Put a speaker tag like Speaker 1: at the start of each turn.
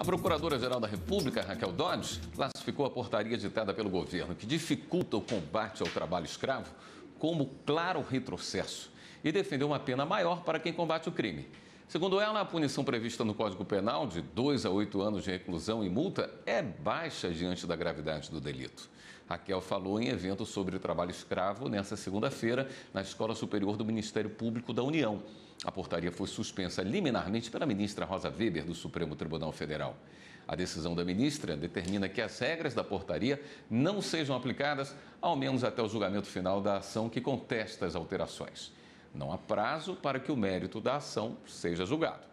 Speaker 1: A Procuradora-Geral da República, Raquel Dodds, classificou a portaria ditada pelo governo, que dificulta o combate ao trabalho escravo, como claro retrocesso e defendeu uma pena maior para quem combate o crime. Segundo ela, a punição prevista no Código Penal, de 2 a 8 anos de reclusão e multa, é baixa diante da gravidade do delito. Raquel falou em evento sobre trabalho escravo nesta segunda-feira na Escola Superior do Ministério Público da União. A portaria foi suspensa liminarmente pela ministra Rosa Weber do Supremo Tribunal Federal. A decisão da ministra determina que as regras da portaria não sejam aplicadas, ao menos até o julgamento final da ação que contesta as alterações. Não há prazo para que o mérito da ação seja julgado.